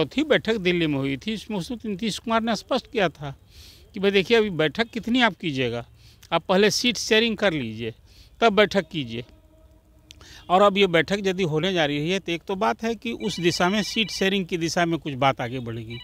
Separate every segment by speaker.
Speaker 1: चौथी तो बैठक दिल्ली में हुई थी इसमें उसमें नीतीश कुमार ने स्पष्ट किया था कि भाई देखिए अभी बैठक कितनी आप कीजिएगा आप पहले सीट शेयरिंग कर लीजिए तब बैठक कीजिए और अब ये बैठक यदि होने जा रही है तो एक तो बात है कि उस दिशा में सीट शेयरिंग की दिशा में कुछ बात आगे बढ़ेगी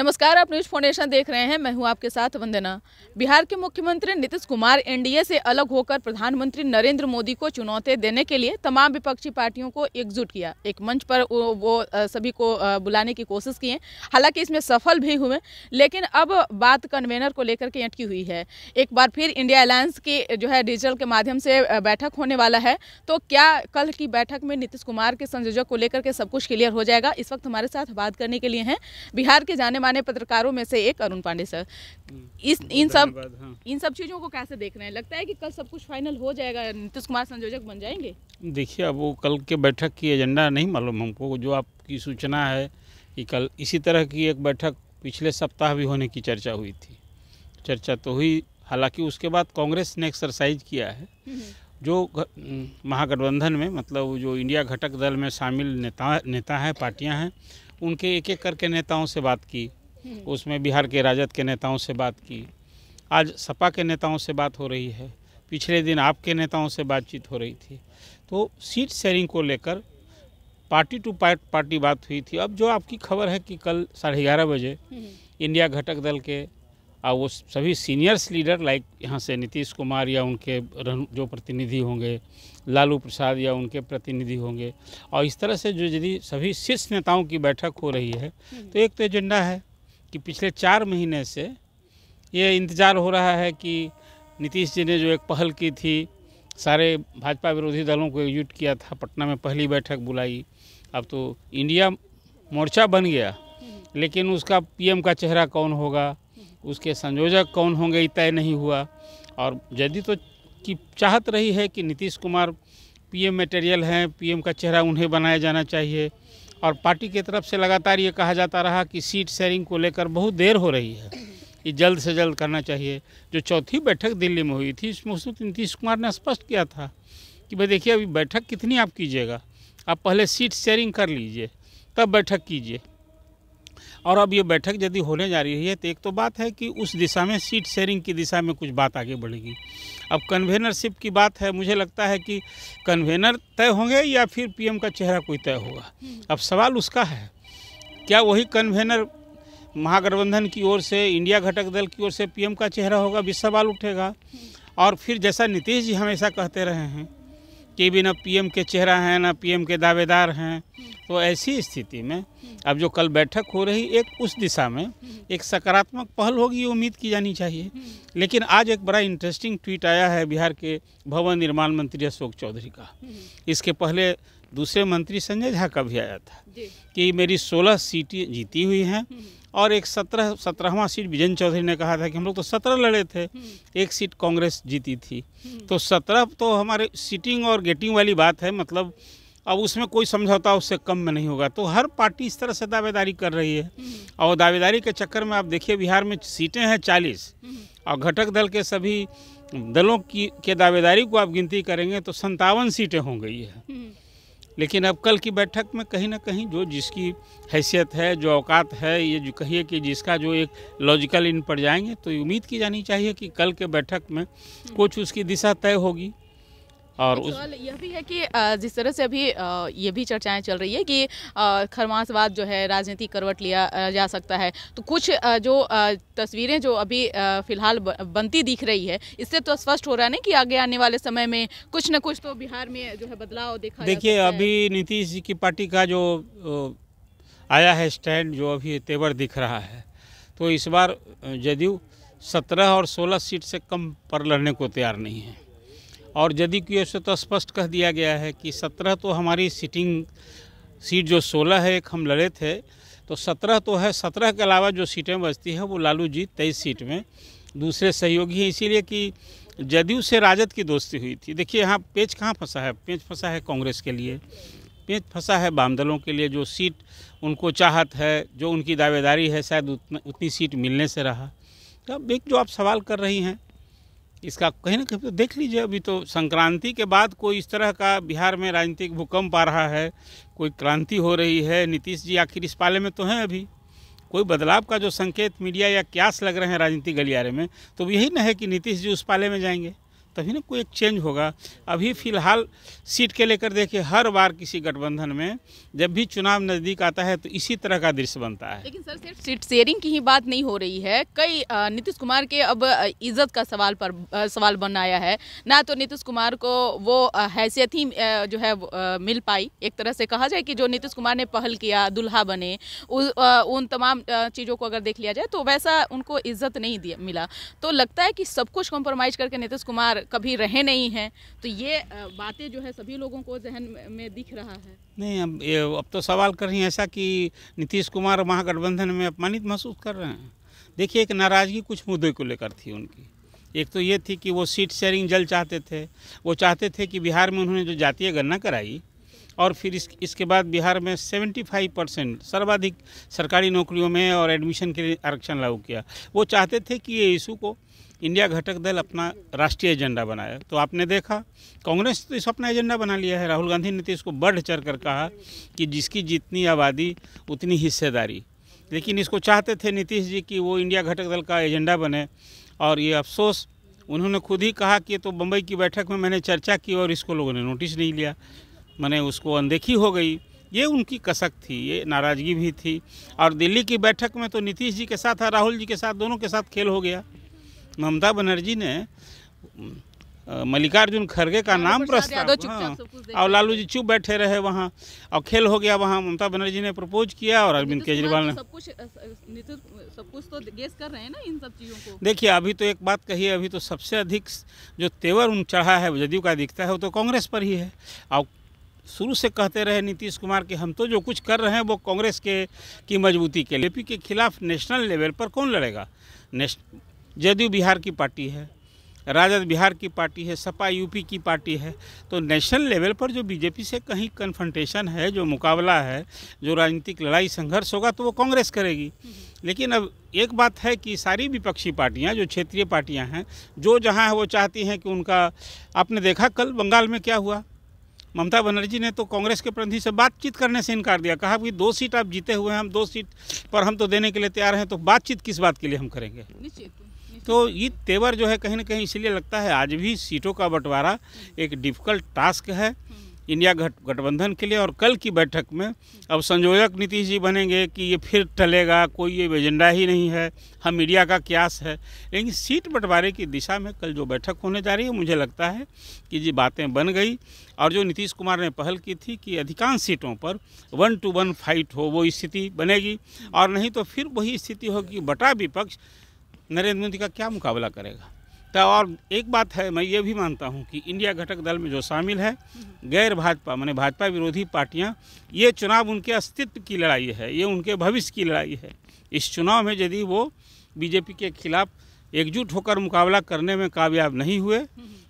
Speaker 2: नमस्कार आप न्यूज फाउंडेशन देख रहे हैं मैं हूं आपके साथ वंदना बिहार के मुख्यमंत्री नीतीश कुमार एनडीए से अलग होकर प्रधानमंत्री नरेंद्र मोदी को चुनौती देने के लिए तमाम विपक्षी पार्टियों को एकजुट किया एक मंच पर वो सभी को बुलाने की कोशिश किए हालांकि इसमें सफल भी हुए लेकिन अब बात कन्वेनर को लेकर के अटकी हुई है एक बार फिर इंडिया अलायंस की जो है डिजिटल के माध्यम से बैठक होने वाला है तो क्या कल की बैठक में नीतीश कुमार के संयोजक को लेकर के सब कुछ क्लियर हो जाएगा इस वक्त हमारे साथ बात करने के लिए हैं बिहार के जाने माने पत्रकारों में से एक अरुण पांडे सर हम्म, इस इन सब हाँ। इन सब चीज़ों को कैसे देख रहे हैं लगता है कि कल सब कुछ फाइनल हो जाएगा नीतीश कुमार संयोजक बन जाएंगे
Speaker 1: देखिए अब वो कल के बैठक की एजेंडा नहीं मालूम हमको जो आपकी सूचना है कि कल इसी तरह की एक बैठक पिछले सप्ताह भी होने की चर्चा हुई थी चर्चा तो हुई हालांकि उसके बाद कांग्रेस ने एक्सरसाइज किया है हम्म। जो हम्म, महागठबंधन में मतलब जो इंडिया घटक दल में शामिल नेता नेता हैं पार्टियां हैं उनके एक एक करके नेताओं से बात की हम्म। उसमें बिहार के राजद के नेताओं से बात की आज सपा के नेताओं से बात हो रही है पिछले दिन आपके नेताओं से बातचीत हो रही थी तो सीट शेयरिंग को लेकर पार्टी टू पार्ट पार्टी बात हुई थी अब जो आपकी खबर है कि कल साढ़े ग्यारह बजे हम्म। इंडिया घटक दल के और वो सभी सीनियर्स लीडर लाइक यहाँ से नीतीश कुमार या उनके जो प्रतिनिधि होंगे लालू प्रसाद या उनके प्रतिनिधि होंगे और इस तरह से जो यदि सभी शीर्ष नेताओं की बैठक हो रही है हम्म। तो एक तो एजेंडा है कि पिछले चार महीने से ये इंतज़ार हो रहा है कि नीतीश जी ने जो एक पहल की थी सारे भाजपा विरोधी दलों को एकजुट किया था पटना में पहली बैठक बुलाई अब तो इंडिया मोर्चा बन गया लेकिन उसका पीएम का चेहरा कौन होगा उसके संयोजक कौन होंगे ये तय नहीं हुआ और जदि तो की चाहत रही है कि नीतीश कुमार पीएम मटेरियल हैं पीएम का चेहरा उन्हें बनाया जाना चाहिए और पार्टी की तरफ से लगातार ये कहा जाता रहा कि सीट शेयरिंग को लेकर बहुत देर हो रही है ये जल्द से जल्द करना चाहिए जो चौथी बैठक दिल्ली में हुई थी इसमें उसमें नीतीश कुमार ने स्पष्ट किया था कि भाई देखिए अभी बैठक कितनी आप कीजिएगा आप पहले सीट शेयरिंग कर लीजिए तब बैठक कीजिए और अब ये बैठक यदि होने जा रही है तो एक तो बात है कि उस दिशा में सीट शेयरिंग की दिशा में कुछ बात आगे बढ़ेगी अब कन्वेनरशिप की बात है मुझे लगता है कि कन्वेनर तय होंगे या फिर पीएम का चेहरा कोई तय होगा हम्म। अब सवाल उसका है क्या वही कन्वेनर महागठबंधन की ओर से इंडिया घटक दल की ओर से पीएम का चेहरा होगा भी सवाल उठेगा हम्म। और फिर जैसा नीतीश जी हमेशा कहते रहे हैं कि भी ना पीएम के चेहरा हैं ना पीएम के दावेदार हैं तो ऐसी स्थिति में अब जो कल बैठक हो रही एक उस दिशा में एक सकारात्मक पहल होगी उम्मीद की जानी चाहिए लेकिन आज एक बड़ा इंटरेस्टिंग ट्वीट आया है बिहार के भवन निर्माण मंत्री अशोक चौधरी का इसके पहले दूसरे मंत्री संजय झा का भी आया था कि मेरी 16 सीटें जीती हुई हैं हम्म। और एक सत्रह सत्रहवा सीट विजय चौधरी ने कहा था कि हम लोग तो सत्रह लड़े थे हम्म। एक सीट कांग्रेस जीती थी हम्म। तो सत्रह तो हमारे सीटिंग और गेटिंग वाली बात है मतलब अब उसमें कोई समझौता उससे कम में नहीं होगा तो हर पार्टी इस तरह से दावेदारी कर रही है और दावेदारी के चक्कर में आप देखिए बिहार में सीटें हैं चालीस और घटक दल के सभी दलों की के दावेदारी को आप गिनती करेंगे तो संतावन सीटें हो गई है लेकिन अब कल की बैठक में कहीं ना कहीं जो जिसकी हैसियत है जो औकात है ये जो कहिए कि जिसका जो एक लॉजिकल इन पर जाएंगे तो उम्मीद की जानी चाहिए कि कल के बैठक में कुछ उसकी दिशा तय होगी और अच्छा, उस
Speaker 2: यह भी है कि जिस तरह से अभी ये भी चर्चाएं चल रही है कि खरमासवाद जो है राजनीतिक करवट लिया जा सकता है तो कुछ जो तस्वीरें जो अभी फिलहाल बनती दिख रही है इससे तो स्पष्ट हो रहा है ना कि आगे आने वाले समय में कुछ ना कुछ तो बिहार में जो है बदलाव देखा देखिए अभी
Speaker 1: नीतीश जी की पार्टी का जो आया है स्टैंड जो अभी तेवर दिख रहा है तो इस बार जदयू सत्रह और सोलह सीट से कम पर लड़ने को तैयार नहीं है और यदि कि उसे तो स्पष्ट कह दिया गया है कि सत्रह तो हमारी सीटिंग सीट जो सोलह है एक हम लड़े थे तो सत्रह तो है सत्रह के अलावा जो सीटें बचती हैं वो लालू जी तेईस सीट में दूसरे सहयोगी हैं इसीलिए कि जदयू से राजद की दोस्ती हुई थी देखिए यहाँ पेच कहाँ फंसा है पेच फंसा है कांग्रेस के लिए पेच फंसा है वाम दलों के लिए जो सीट उनको चाहत है जो उनकी दावेदारी है शायद उतनी सीट मिलने से रहा तो अब एक जो आप सवाल कर रही हैं इसका कहीं ना कहीं तो देख लीजिए अभी तो संक्रांति के बाद कोई इस तरह का बिहार में राजनीतिक भूकंप आ रहा है कोई क्रांति हो रही है नीतीश जी आखिर इस पाले में तो हैं अभी कोई बदलाव का जो संकेत मीडिया या क्यास लग रहे हैं राजनीतिक गलियारे में तो यही ना है कि नीतीश जी उस पाले में जाएंगे तभी ना कोई एक चेंज होगा अभी फिलहाल सीट के लेकर देखिए हर बार किसी गठबंधन में जब भी चुनाव नज़दीक आता है तो इसी तरह का दृश्य बनता है
Speaker 2: लेकिन सर सिर्फ सीट शेयरिंग की ही बात नहीं हो रही है कई नीतीश कुमार के अब इज्जत का सवाल पर सवाल बनाया है ना तो नीतीश कुमार को वो हैसियत ही जो है मिल पाई एक तरह से कहा जाए कि जो नीतीश कुमार ने पहल किया दुल्हा बने उन तमाम चीज़ों को अगर देख लिया जाए तो वैसा उनको इज्जत नहीं दिया मिला तो लगता है कि सब कुछ कॉम्प्रोमाइज़ करके नीतीश कुमार कभी रहे नहीं हैं तो ये बातें जो है सभी लोगों को जहन में दिख रहा है
Speaker 1: नहीं अब ये अब तो सवाल कर रही हैं ऐसा कि नीतीश कुमार महागठबंधन में अपमानित महसूस कर रहे हैं देखिए एक नाराज़गी कुछ मुद्दे को लेकर थी उनकी एक तो ये थी कि वो सीट शेयरिंग जल चाहते थे वो चाहते थे कि बिहार में उन्होंने जो जातीय गणना कराई और फिर इस इसके बाद बिहार में 75 परसेंट सर्वाधिक सरकारी नौकरियों में और एडमिशन के लिए आरक्षण लागू किया वो चाहते थे कि ये इशू को इंडिया घटक दल अपना राष्ट्रीय एजेंडा बनाया तो आपने देखा कांग्रेस तो इस अपना एजेंडा बना लिया है राहुल गांधी ने तो इसको बढ़ चढ़ कर कहा कि जिसकी जितनी आबादी उतनी हिस्सेदारी लेकिन इसको चाहते थे नीतीश जी कि वो इंडिया घटक दल का एजेंडा बने और ये अफसोस उन्होंने खुद ही कहा कि तो बम्बई की बैठक में मैंने चर्चा की और इसको लोगों ने नोटिस नहीं लिया मैंने उसको अनदेखी हो गई ये उनकी कसक थी ये नाराज़गी भी थी और दिल्ली की बैठक में तो नीतीश जी के साथ और राहुल जी के साथ दोनों के साथ खेल हो गया ममता बनर्जी ने मल्लिकार्जुन खड़गे का नाम प्रस्ताव हाँ, और लालू जी चुप बैठे रहे वहाँ और खेल हो गया वहाँ ममता बनर्जी ने प्रपोज किया और अरविंद केजरीवाल तो ने सब
Speaker 2: कुछ सब कुछ तो गेस कर रहे हैं ना इन सब चीज़ों को
Speaker 1: देखिए अभी तो एक बात कही अभी तो सबसे अधिक जो तेवर उन चढ़ा है जदयू का दिखता है वो तो कांग्रेस पर ही है और शुरू से कहते रहे नीतीश कुमार कि हम तो जो कुछ कर रहे हैं वो कांग्रेस के की मजबूती के लिए के खिलाफ नेशनल लेवल पर कौन लड़ेगा नेश जदयू बिहार की पार्टी है राजद बिहार की पार्टी है सपा यूपी की पार्टी है तो नेशनल लेवल पर जो बीजेपी से कहीं कन्फ्रंटेशन है जो मुकाबला है जो राजनीतिक लड़ाई संघर्ष होगा तो वो कांग्रेस करेगी लेकिन अब एक बात है कि सारी विपक्षी पार्टियां जो क्षेत्रीय पार्टियां हैं जो जहां है वो चाहती हैं कि उनका आपने देखा कल बंगाल में क्या हुआ ममता बनर्जी ने तो कांग्रेस के प्रतिनिधि से बातचीत करने से इनकार दिया कहा कि दो सीट आप जीते हुए हैं हम दो सीट पर हम तो देने के लिए तैयार हैं तो बातचीत किस बात के लिए हम करेंगे तो ये तेवर जो है कहीं ना कहीं इसलिए लगता है आज भी सीटों का बंटवारा एक डिफिकल्ट टास्क है इंडिया गठबंधन के लिए और कल की बैठक में अब संयोजक नीतीश जी बनेंगे कि ये फिर टलेगा कोई ये एजेंडा ही नहीं है हम मीडिया का क्यास है लेकिन सीट बंटवारे की दिशा में कल जो बैठक होने जा रही है मुझे लगता है कि ये बातें बन गई और जो नीतीश कुमार ने पहल की थी कि अधिकांश सीटों पर वन टू वन फाइट हो वो स्थिति बनेगी और नहीं तो फिर वही स्थिति होगी बटा विपक्ष नरेंद्र मोदी का क्या मुकाबला करेगा तो और एक बात है मैं ये भी मानता हूँ कि इंडिया घटक दल में जो शामिल है गैर भाजपा मैंने भाजपा विरोधी पार्टियाँ ये चुनाव उनके अस्तित्व की लड़ाई है ये उनके भविष्य की लड़ाई है इस चुनाव में यदि वो बीजेपी के खिलाफ़ एकजुट होकर मुकाबला करने में कामयाब नहीं हुए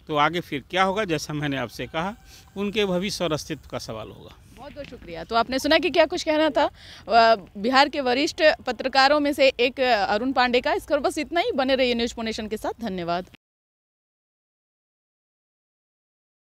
Speaker 1: तो आगे फिर क्या होगा जैसा मैंने आपसे कहा उनके भविष्य और अस्तित्व का सवाल होगा
Speaker 2: बहुत बहुत शुक्रिया तो आपने सुना कि क्या कुछ कहना था बिहार के वरिष्ठ पत्रकारों में से एक अरुण पांडे का इस खबर बस इतना ही बने रहिए न्यूज पोनेशन के साथ धन्यवाद